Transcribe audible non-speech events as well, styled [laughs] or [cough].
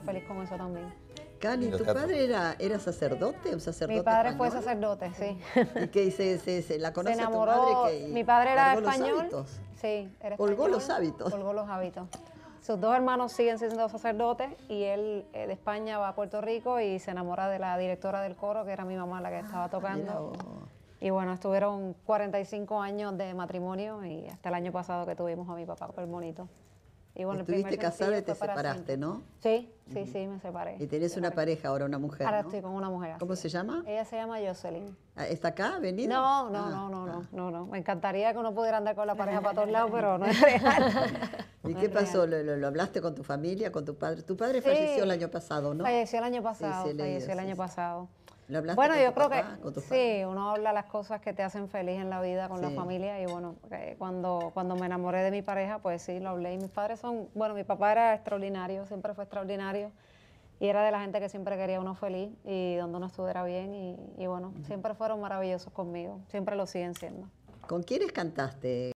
feliz con eso también. Cani, ¿tu padre era, sacerdote? o sacerdote? Mi padre fue sacerdote, sí. ¿Y qué dice? se, la conoce enamoró, tu mi padre era español. Los sí, era español. ¿Holgó los hábitos. Colgó los hábitos. Sus dos hermanos siguen siendo sacerdotes y él eh, de España va a Puerto Rico y se enamora de la directora del coro, que era mi mamá la que ah, estaba tocando. y bueno, estuvieron 45 años de matrimonio y hasta el año pasado que tuvimos a mi papá, el bonito. Y Estuviste casada y te separaste, ¿no? Sí, sí, sí, me separé. Y tenés una pareja ahora, una mujer. Ahora estoy con una mujer. ¿Cómo se llama? Ella se llama Jocelyn. Ah, ¿Está acá? ¿Venida? No, no, ah, no, no, ah. no, no, Me encantaría que uno pudiera andar con la pareja para todos lados, pero no es [laughs] real. ¿Y qué pasó? ¿Lo, hablaste con tu familia, con tu padre? Tu padre falleció el año pasado, ¿no? Falleció el año pasado, falleció el año pasado bueno, yo creo que sí, uno habla las cosas que te hacen feliz en la vida con la familia y bueno, eh, cuando, cuando me enamoré de mi pareja, pues sí, lo hablé y mis padres son, bueno, mi papá era extraordinario, siempre fue extraordinario y era de la gente que siempre quería uno feliz y donde uno estuviera bien y, bueno, siempre fueron maravillosos conmigo, siempre lo siguen siendo. ¿Con quiénes cantaste?